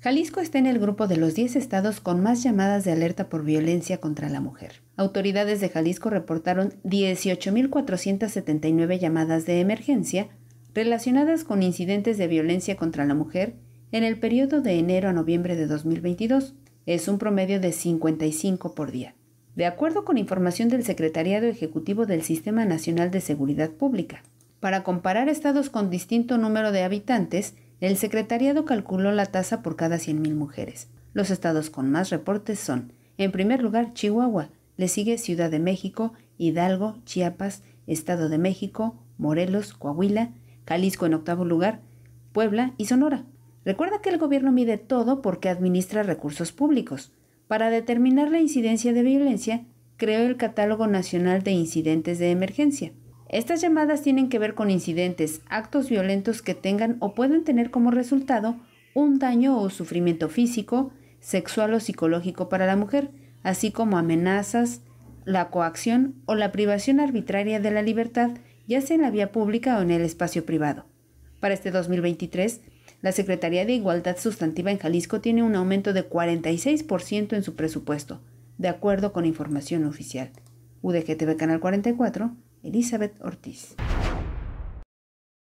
Jalisco está en el grupo de los 10 estados con más llamadas de alerta por violencia contra la mujer. Autoridades de Jalisco reportaron 18.479 llamadas de emergencia relacionadas con incidentes de violencia contra la mujer en el periodo de enero a noviembre de 2022. Es un promedio de 55 por día. De acuerdo con información del Secretariado Ejecutivo del Sistema Nacional de Seguridad Pública, para comparar estados con distinto número de habitantes, el secretariado calculó la tasa por cada 100.000 mujeres. Los estados con más reportes son, en primer lugar, Chihuahua, le sigue Ciudad de México, Hidalgo, Chiapas, Estado de México, Morelos, Coahuila, Jalisco en octavo lugar, Puebla y Sonora. Recuerda que el gobierno mide todo porque administra recursos públicos. Para determinar la incidencia de violencia, creó el Catálogo Nacional de Incidentes de Emergencia. Estas llamadas tienen que ver con incidentes, actos violentos que tengan o pueden tener como resultado un daño o sufrimiento físico, sexual o psicológico para la mujer, así como amenazas, la coacción o la privación arbitraria de la libertad, ya sea en la vía pública o en el espacio privado. Para este 2023, la Secretaría de Igualdad Sustantiva en Jalisco tiene un aumento de 46% en su presupuesto, de acuerdo con información oficial. UDGTV Canal 44 Elizabeth Ortiz.